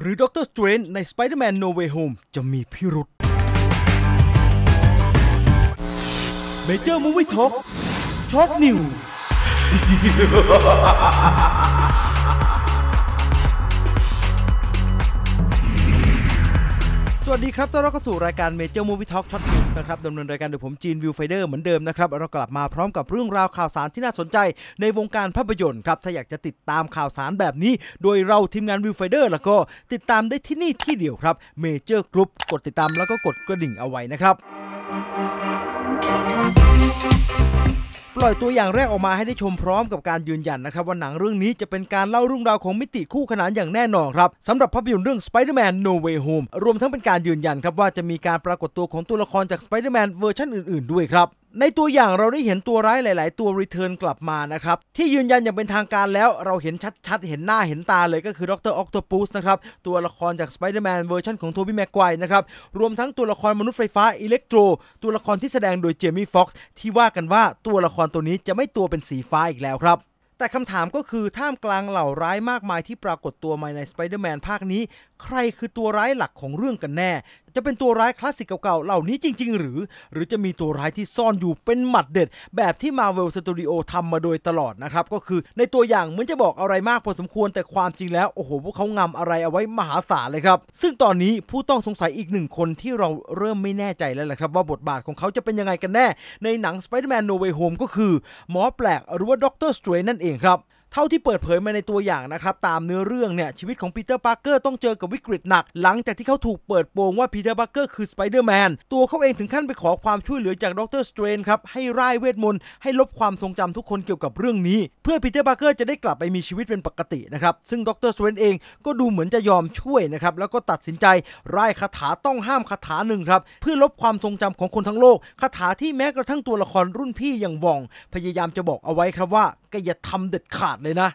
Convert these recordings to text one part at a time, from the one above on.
หรือด็อกเตอร์สเตรนใน Spider-Man No Way Home จะมีพิรุษเมเจอร์มูวี่ท็อกช็อกนิวีครับต้อนรับเข้าสู่รายการเมเจอร์มูฟ t a ท็อกช็อต e ิ s นะครับดำเนินรายการโดยผมจีนวิวไฟเดอร์เหมือนเดิมนะครับเรากลับมาพร้อมกับเรื่องราวข่าวสารที่น่าสนใจในวงการภาพยนตร์ครับ ถ้าอยากจะติดตามข่าวสารแบบนี้ โดยเราทีมงานวิวไฟเดอร์แล้วก็ติดตามได้ที่นี่ที่เดียวครับเมเจอร์กรุ๊ปกดติดตามแล้วก็กดกระดิ่งเอาไว้นะครับปล่อยตัวอย่างแรกออกมาให้ได้ชมพร้อมกับการยืนยันนะครับ ว่าหนังเรื่องนี้จะเป็นการเล่าเรื่องราวของมิติคู่ขนานอย่างแน่นอนครับสำหรับภาพยนตร์เรื่อง Spider-Man No Way Home รวมทั้งเป็นการยืนยันครับว่าจะมีการปรากฏตัวของตัวละครจาก Spider-Man เวอร์ชันอื่นๆด้วยครับในตัวอย่างเราได้เห็นตัวร้ายหลาย ๆ ตัวรีเทิร์นกลับมานะครับ ที่ยืนยันอย่างเป็นทางการแล้ว เราเห็นชัด ๆ เห็นหน้าเห็นตาเลยก็คือดรออกตปูสนะครับ ตัวละครจาก Spider-Man เวอร์ชันของโทบี้แม็กไกวนะครับ รวมทั้งตัวละครมนุษย์ไฟฟ้าอิเล็กโทร ตัวละครที่แสดงโดยเจมี่ฟ็อกซ์ที่ว่ากันว่าตัวละครตัวนี้จะไม่ตัวเป็นสีฟ้าอีกแล้วครับแต่คำถามก็คือท่ามกลางเหล่าร้ายมากมายที่ปรากฏตัวมาใน Spider-Man ภาคนี้ ใครคือตัวร้ายหลักของเรื่องกันแน่จะเป็นตัวร้ายคลาสสิกเก่าๆ เหล่านี้จริงๆ หรือ หรือจะมีตัวร้ายที่ซ่อนอยู่เป็นหมัดเด็ด แบบที่ Marvel Studio ทำมาโดยตลอดนะครับ ก็คือในตัวอย่างเหมือนจะบอกอะไรมากพอสมควรแต่ความจริงแล้วโอ้โหพวกเขางำอะไรเอาไว้มหาศาลเลยครับ ซึ่งตอนนี้ผู้ต้องสงสัยอีกหนึ่งคนที่เราเริ่มไม่แน่ใจแล้วแหละครับ ว่าบทบาทของเขาจะเป็นยังไงกันแน่ ในหนัง Spider-Man No Way Home ก็คือหมอแปลก หรือว่าด็อกเตอร์สเตรนนั่นเองครับเท่าที่เปิดเผยมาในตัวอย่างนะครับ ตามเนื้อเรื่องเนี่ย ชีวิตของปีเตอร์ปาร์เกอร์ต้องเจอกับวิกฤตหนัก หลังจากที่เขาถูกเปิดโปงว่าปีเตอร์ปาร์เกอร์คือสไปเดอร์แมนตัวเขาเองถึงขั้นไปขอความช่วยเหลือจากดรสเตรนครับ ให้ร่ายเวทมนต์ให้ลบความทรงจำทุกคนเกี่ยวกับเรื่องนี้ เพื่อปีเตอร์ปาร์เกอร์จะได้กลับไปมีชีวิตเป็นปกตินะครับ ซึ่งดรสเตรนเองก็ดูเหมือนจะยอมช่วยนะครับแล้วก็ตัดสินใจร่ายคาถาต้องห้ามคาถาหนึ่งครับเพื่อลบความทรงจำของคนทั้งโลกคาถาที่แม้กระทั่งตัวละครรุ่นพี่อย่างวอง พยายามจะบอกเอาไว้ครับว่าก็อย่าทำเด็ดขาดเลยนะ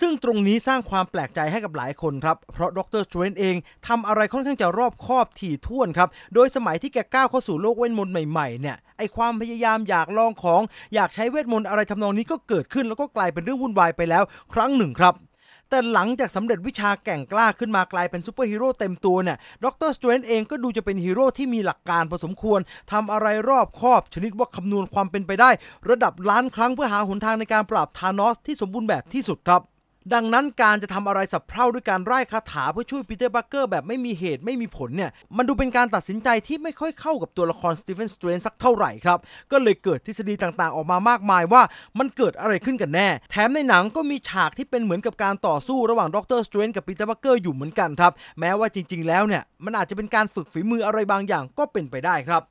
ซึ่งตรงนี้สร้างความแปลกใจให้กับหลายคนครับ เพราะดรสเตรนเองทำอะไรค่อนข้างจะรอบคอบถี่ถ้วนครับ โดยสมัยที่แกก้าวเข้าสู่โลกเวทมนต์ใหม่ๆเนี่ย ไอความพยายามอยากลองของ อยากใช้เวทมนต์อะไรทำนองนี้ก็เกิดขึ้น แล้วก็กลายเป็นเรื่องวุ่นวายไปแล้ว ครั้งหนึ่งครับแต่หลังจากสำเร็จวิชาแก่งกล้าขึ้นมากลายเป็นซูเปอร์ฮีโร่เต็มตัวเนี่ยด็อกเตอร์สเตรนจ์เองก็ดูจะเป็นฮีโร่ที่มีหลักการพอสมควรทำอะไรรอบคอบชนิดว่าคำนวณความเป็นไปได้ ระดับล้านครั้งเพื่อหาหนทางในการปราบธานอส ที่สมบูรณ์แบบที่สุดครับดังนั้นการจะทำอะไรสับเพ่าด้วยการไร้คาถาเพื่อช่วยปีเตอร์บัคเกอร์แบบไม่มีเหตุไม่มีผลเนี่ย มันดูเป็นการตัดสินใจที่ไม่ค่อยเข้ากับตัวละครสตีเฟนสเตรนสักเท่าไหร่ครับ ก็เลยเกิดทฤษฎีต่างๆออกมามากมายว่ามันเกิดอะไรขึ้นกันแน่ แถมในหนังก็มีฉากที่เป็นเหมือนกับการต่อสู้ระหว่างดร์สเตรนกับปีเตอร์บัคเกอร์อยู่เหมือนกันครับ แม้ว่าจริง ๆแล้วเนี่ยมันอาจจะเป็นการฝึกฝีมืออะไรบางอย่างก็เป็นไปได้ครับ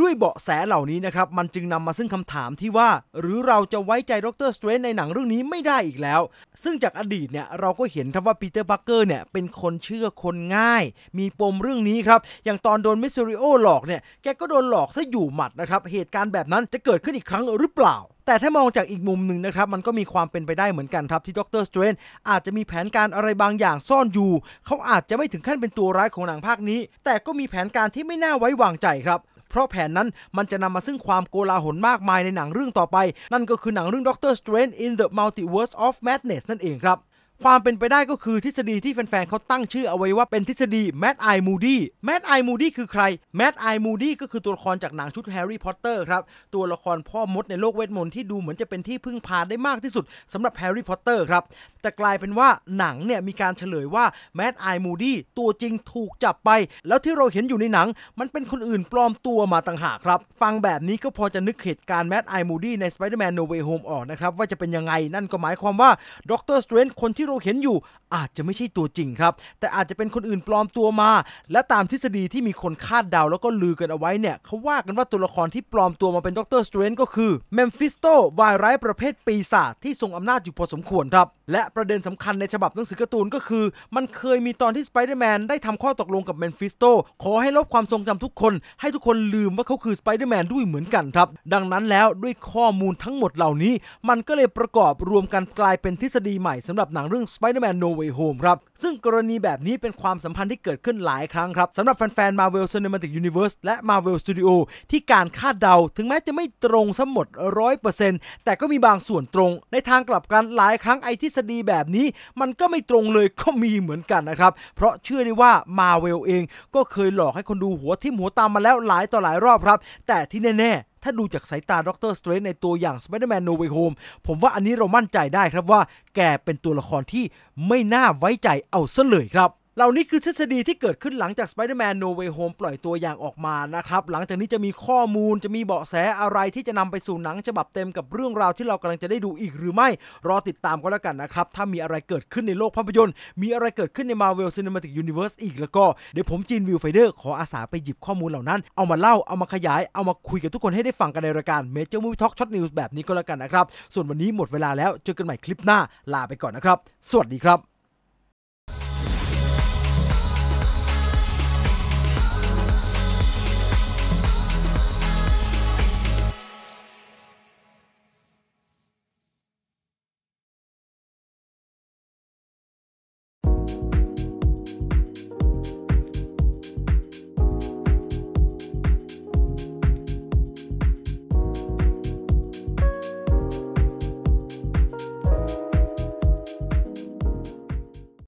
ด้วยเบาะแสเหล่านี้นะครับ มันจึงนำมาซึ่งคำถามที่ว่า หรือเราจะไว้ใจดรสเตรนในหนังเรื่องนี้ไม่ได้อีกแล้ว ซึ่งจากอดีตเนี่ย เราก็เห็นทับว่าปีเตอร์บัคเกอร์เนี่ย เป็นคนเชื่อคนง่าย มีปมเรื่องนี้ครับ อย่างตอนโดนมิสซิริโอหลอกเนี่ย แกก็โดนหลอกซะอยู่หมัดนะครับ เหตุการณ์แบบนั้นจะเกิดขึ้นอีกครั้งหรือเปล่า แต่ถ้ามองจากอีกมุมหนึ่งนะครับ มันก็มีความเป็นไปได้เหมือนกันครับ ที่ดรสเตรนอาจจะมีแผนการอะไรบางอย่างซ่อนอยู่ เขาอาจจะไม่ถึงขั้นเป็นตัวร้ายของหนังภาคนี้ แต่ก็มีแผนการที่ไม่น่าไว้วางใจครับพราะแผนนั้นมันจะนำมาซึ่งความโกลาหลมากมายในหนังเรื่องต่อไป นั่นก็คือหนังเรื่อง Doctor Strange in the Multiverse of Madness นั่นเองครับความเป็นไปได้ก็คือทฤษฎีที่แฟนๆเขาตั้งชื่อเอาไว้ว่าเป็นทฤษฎีแมดไอมูดี้แมดไอมูดี้คือใครแมดไอมูดี้ก็คือตัวละครจากหนังชุดแฮร์รี่พอตเตอร์ครับตัวละครพ่อมดในโลกเวทมนต์ที่ดูเหมือนจะเป็นที่พึ่งพาได้มากที่สุด สำหรับแฮร์รี่พอตเตอร์ครับแต่กลายเป็นว่าหนังเนี่ยมีการเฉลยว่าแมดไอมูดี้ตัวจริงถูกจับไป แล้วที่เราเห็นอยู่ในหนัง มันเป็นคนอื่นปลอมตัวมาต่างหากครับ ฟังแบบนี้ก็พอจะนึกเหตุการณ์แมดไอมูดี้ใน Spider-Man น o w a เ h โฮมออกนะครับว่าจะเป็นยังไงนั่นก็หมายความว่าด็อกเตอร์สเตรนคนที่ที่เราเห็นอยู่อาจจะไม่ใช่ตัวจริงครับ แต่อาจจะเป็นคนอื่นปลอมตัวมา และตามทฤษฎีที่มีคนคาดเดาแล้วก็ลือกันเอาไว้เนี่ยเขาว่ากันว่าตัวละครที่ปลอมตัวมาเป็นด็อกเตอร์สเตรนก็คือเมมฟิสโตวายร้ายประเภทปีศาจที่ทรงอำนาจอยู่พอสมควรครับและประเด็นสำคัญในฉบับหนังสือการ์ตูนก็คือ มันเคยมีตอนที่สไปเดอร์แมนได้ทำข้อตกลงกับเมนฟิสโต ขอให้ลบความทรงจำทุกคน ให้ทุกคนลืมว่าเขาคือสไปเดอร์แมนด้วยเหมือนกันครับ ดังนั้นแล้วด้วยข้อมูลทั้งหมดเหล่านี้ มันก็เลยประกอบรวมกันกลายเป็นทฤษฎีใหม่สำหรับหนังเรื่องสปเดอร์แมนโนเวย์โฮมครับ ซึ่งกรณีแบบนี้เป็นความสัมพันธ์ที่เกิดขึ้นหลายครั้งครับสำหรับแฟนๆาเวลซีเนมาติกยูนิเวอร์สและมาเวลสตูดิโอที่การคาดเดา ถึงแม้จะไม่ตรงสมหมดนต์แต่ก็มีบางส่วนตรงในทางกลับกันหลายครั้งไอที่ษฎีแบบนี้มันก็ไม่ตรงเลยก็มีเหมือนกันนะครับ เพราะเชื่อได้ว่ามาเวลเอง ก็เคยหลอกให้คนดูหัวทิ่มหัวตามมาแล้วหลายต่อหลายรอบครับ แต่ที่แน่ๆ ถ้าดูจากสายตาดรสเตรนในตัวอย่าง Spider-Man No Way Home ผมว่าอันนี้เรามั่นใจได้ครับว่าแกเป็นตัวละครที่ไม่น่าไว้ใจเอาซะเลยครับเหล่านี้คือทฤษฎีที่เกิดขึ้นหลังจาก Spider-Man No Way Home ปล่อยตัวอย่างออกมานะครับ หลังจากนี้จะมีข้อมูลจะมีเบาะแสอะไรที่จะนำไปสู่หนังฉบับเต็มกับเรื่องราวที่เรากำลังจะได้ดูอีกหรือไม่รอติดตามก็แล้วกันนะครับ ถ้ามีอะไรเกิดขึ้นในโลกภาพยนตร์ มีอะไรเกิดขึ้นใน Marvel Cinematic Universe อีกแล้วก็ เดี๋ยวผมจีนวิวไฟเดอร์ขออาสาไปหยิบข้อมูลเหล่านั้นเอามาเล่าเอามาขยายเอามาคุยกับทุกคนให้ได้ฟังกันในรายการ Major Movie Talk Short News แบบนี้ก็แล้วกันนะครับ ส่วนวันนี้หมดเวลาแล้วเจอกันใหม่คลิปหน้าลาไปก่อนนะครับ สวัสดีครับ